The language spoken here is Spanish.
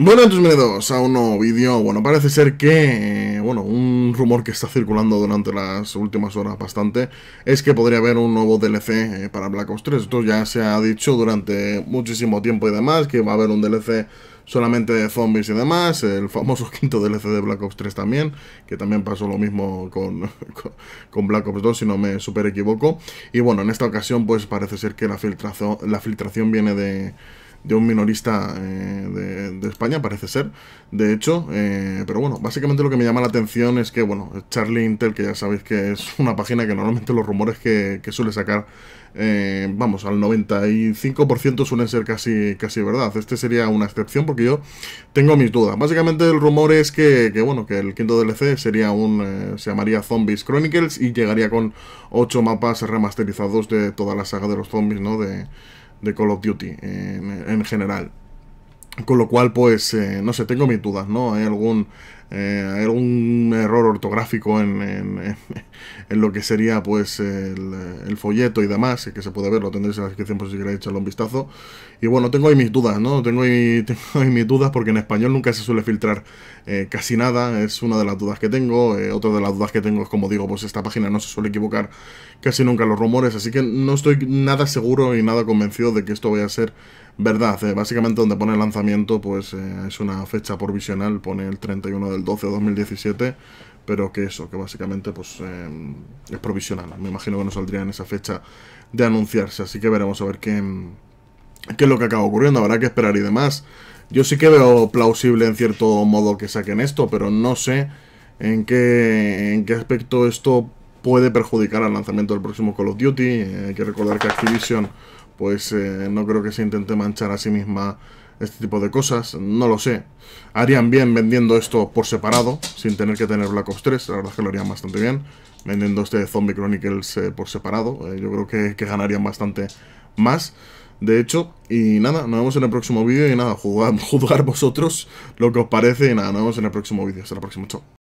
Bueno, entonces bienvenidos a un nuevo vídeo. Bueno, parece ser que, eh, bueno, un rumor que está circulando durante las últimas horas bastante es que podría haber un nuevo DLC eh, para Black Ops 3. Esto ya se ha dicho durante muchísimo tiempo y demás, que va a haber un DLC solamente de zombies y demás, el famoso quinto DLC de Black Ops 3 también, que también pasó lo mismo con, con Black Ops 2, si no me super equivoco. Y bueno, en esta ocasión pues parece ser que la, la filtración viene de de un minorista eh, de, España, parece ser, de hecho. Eh, pero bueno, básicamente lo que me llama la atención es que, bueno, Charlie Intel, que ya sabéis que es una página que normalmente los rumores que, suele sacar, eh, vamos, al 95% suelen ser casi, casi verdad. Este sería una excepción porque yo tengo mis dudas. Básicamente el rumor es que, bueno, que el quinto DLC sería un, se llamaría Zombies Chronicles y llegaría con 8 mapas remasterizados de toda la saga de los zombies, ¿no? De, de Call of Duty eh, en, general. Con lo cual, pues, eh, no sé, tengo mis dudas, ¿no? Hay algún eh, era un error ortográfico en, lo que sería pues el, folleto y demás, que se puede ver, lo tendréis en la descripción por si queréis echarle un vistazo. Y bueno, tengo ahí mis dudas, ¿no? Tengo ahí, mis dudas porque en español nunca se suele filtrar eh, casi nada, es una de las dudas que tengo. Eh, otra de las dudas que tengo es, como digo, pues esta página no se suele equivocar casi nunca los rumores, así que no estoy nada seguro y nada convencido de que esto vaya a ser verdad. Eh. básicamente donde pone el lanzamiento, pues es una fecha provisional, pone el 31 de 12 de 2017, pero que eso, que básicamente pues eh, es provisional. Me imagino que no saldría en esa fecha de anunciarse, así que veremos a ver qué, qué es lo que acaba ocurriendo, habrá que esperar y demás. Yo sí que veo plausible en cierto modo que saquen esto, pero no sé en qué, en qué aspecto esto puede perjudicar al lanzamiento del próximo Call of Duty. Eh, hay que recordar que Activision, pues eh, no creo que se intente manchar a sí misma este tipo de cosas, no lo sé. Harían bien vendiendo esto por separado, sin tener que tener Black Ops 3, la verdad es que lo harían bastante bien. Vendiendo este Zombie Chronicles eh, por separado, yo creo que, ganarían bastante más. De hecho, y nada, nos vemos en el próximo vídeo y nada, juzgar vosotros lo que os parece y nada, nos vemos en el próximo vídeo. Hasta la próxima, chao.